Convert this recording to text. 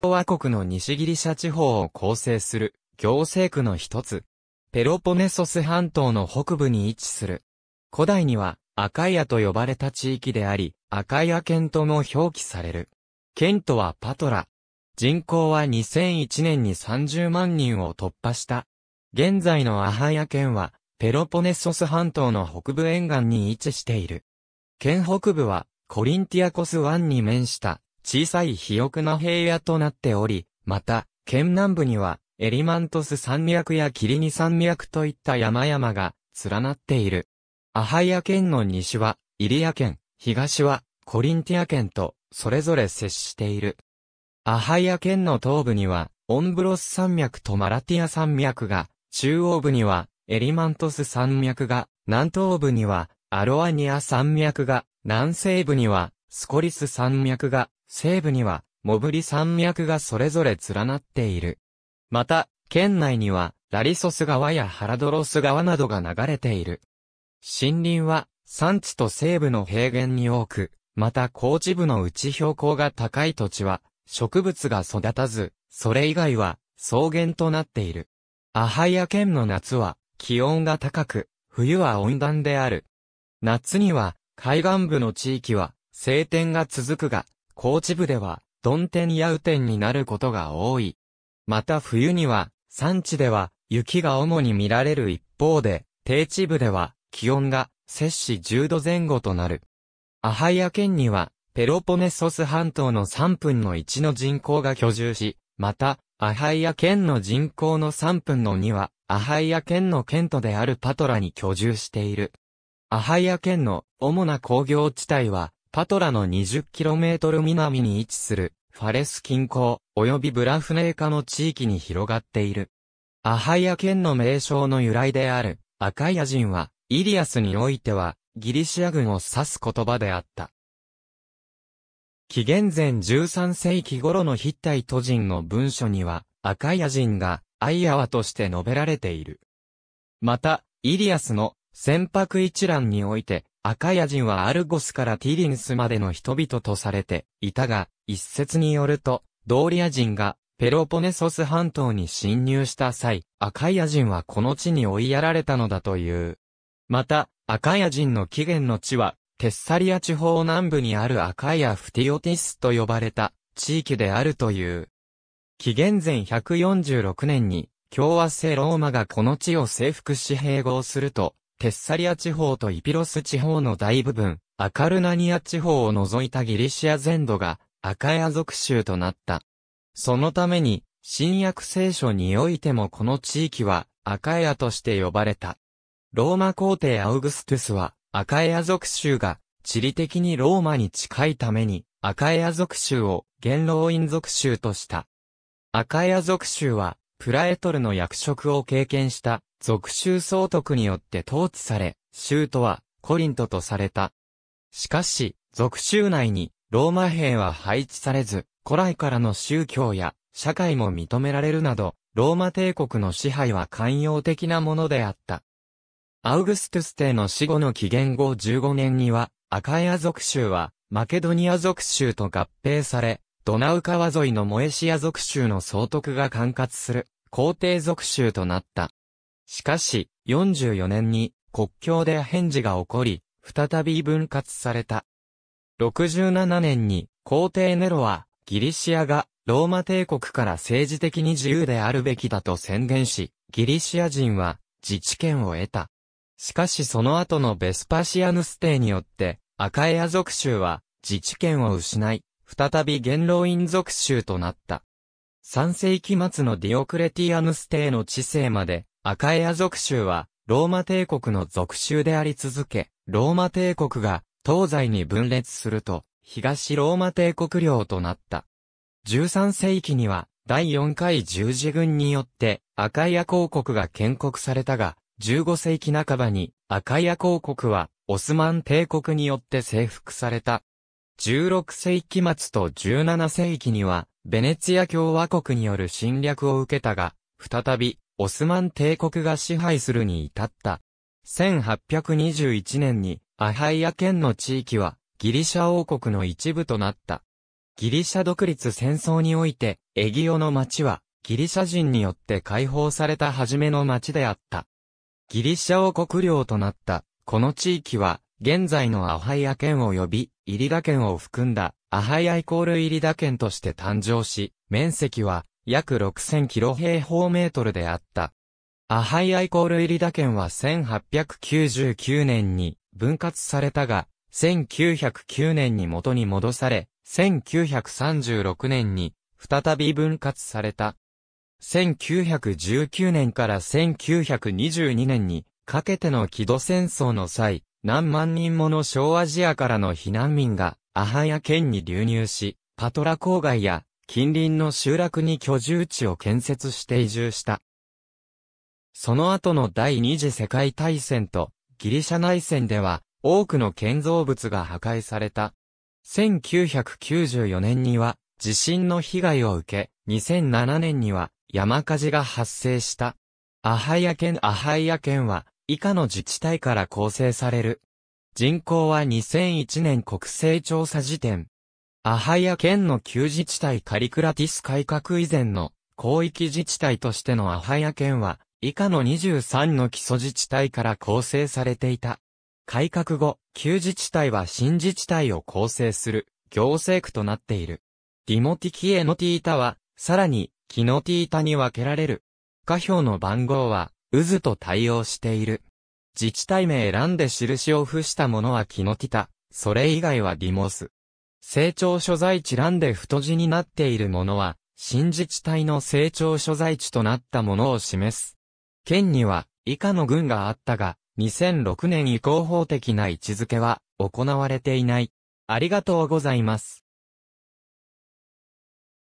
共和国の西ギリシャ地方を構成する行政区の一つ。ペロポネソス半島の北部に位置する。古代にはアカイアと呼ばれた地域であり、アカイア県とも表記される。県とはパトラ。人口は2001年に30万人を突破した。現在のアハイア県は、ペロポネソス半島の北部沿岸に位置している。県北部は、コリンティアコス湾に面した小さい肥沃な平野となっており、また、県南部には、エリマントス山脈やキリニ山脈といった山々が連なっている。アハイア県の西は、イリア県、東は、コリンティア県と、それぞれ接している。アハイア県の東部には、オンブロス山脈とマラティア山脈が、中央部には、エリマントス山脈が、南東部には、アロアニア山脈が、南西部には、スコリス山脈が、西部には、モブリ山脈がそれぞれ連なっている。また、県内には、ラリソス川やハラドロス川などが流れている。森林は、山地と西部の平原に多く、また高地部の内標高が高い土地は、植物が育たず、それ以外は、草原となっている。アハイア県の夏は、気温が高く、冬は温暖である。夏には、海岸部の地域は、晴天が続くが、高地部では、曇天や雨天になることが多い。また冬には、山地では、雪が主に見られる一方で、低地部では、気温が、摂氏10度前後となる。アハイア県には、ペロポネソス半島の3分の1の人口が居住し、また、アハイア県の人口の3分の2は、アハイア県の県都であるパトラに居住している。アハイア県の主な工業地帯は、パトラの 20km 南に位置するファレス近郊及びブラフネーカの地域に広がっている。アハイア県の名称の由来であるアカイア人はイリアスにおいてはギリシア軍を指す言葉であった。紀元前13世紀頃のヒッタイト人の文書にはアカイア人がアイアワとして述べられている。また、イリアスの船舶一覧において、アカヤ人はアルゴスからティリンスまでの人々とされていたが、一説によると、ドーリア人がペロポネソス半島に侵入した際、アカヤ人はこの地に追いやられたのだという。また、アカヤ人の起源の地は、テッサリア地方南部にあるアカヤフティオティスと呼ばれた地域であるという。紀元前146年に、共和制ローマがこの地を征服し併合すると、テッサリア地方とイピロス地方の大部分、アカルナニア地方を除いたギリシア全土がアカヤ族州となった。そのために、新約聖書においてもこの地域はアカヤとして呼ばれた。ローマ皇帝アウグストゥスはアカヤ族州が地理的にローマに近いためにアカヤ族州を元老院族州とした。アカヤ族州はプラエトルの役職を経験した属州総督によって統治され、州都はコリントとされた。しかし、属州内にローマ兵は配置されず、古来からの宗教や社会も認められるなど、ローマ帝国の支配は寛容的なものであった。アウグストゥス帝の死後の紀元後15年には、アカエア属州は、マケドニア族州と合併され、ドナウ川沿いのモエシア族州の総督が管轄する、皇帝族州となった。しかし、44年に国境で返事が起こり、再び分割された。67年に皇帝ネロはギリシアがローマ帝国から政治的に自由であるべきだと宣言し、ギリシア人は自治権を得た。しかしその後のベスパシアヌス帝によってアカエア族州は自治権を失い、再び元老院族州となった。3世紀末のディオクレティアヌス帝の治世までアカエア属州は、ローマ帝国の属州であり続け、ローマ帝国が東西に分裂すると、東ローマ帝国領となった。13世紀には、第4回十字軍によってアカイア公国が建国されたが、15世紀半ばにアカイア公国はオスマン帝国によって征服された。16世紀末と17世紀には、ベネツィア共和国による侵略を受けたが、再びオスマン帝国が支配するに至った。1821年にアハイア県の地域はギリシャ王国の一部となった。ギリシャ独立戦争においてエギオの町はギリシャ人によって解放された初めの町であった。ギリシャ王国領となったこの地域は現在のアハイア県及びイリダ県を含んだアハイアイコールイリダ県として誕生し、面積は約6000キロ平方メートルであった。アハイアイコール入りダ県は1899年に分割されたが、1909年に元に戻され、1936年に再び分割された。1919年から1922年にかけての木戸戦争の際、何万人もの小アジアからの避難民がアハイア県に流入し、パトラ郊外や近隣の集落に居住地を建設して移住した。その後の第二次世界大戦とギリシャ内戦では多くの建造物が破壊された。1994年には地震の被害を受け、2007年には山火事が発生した。アハイア県アハイア県は以下の自治体から構成される。人口は2001年国勢調査時点、アハイア県の旧自治体カリクラティス改革以前の広域自治体としてのアハイア県は、以下の23の基礎自治体から構成されていた。改革後、旧自治体は新自治体を構成する行政区となっている。ディモティキエノティータは、さらに、キノティータに分けられる。下表の番号は、渦と対応している。自治体名選んで印を付したものはキノティタ、それ以外はディモス。成長所在地欄で太字になっているものは、新自治体の成長所在地となったものを示す。県には、以下の軍があったが、2006年以降法的な位置づけは、行われていない。ありがとうございます。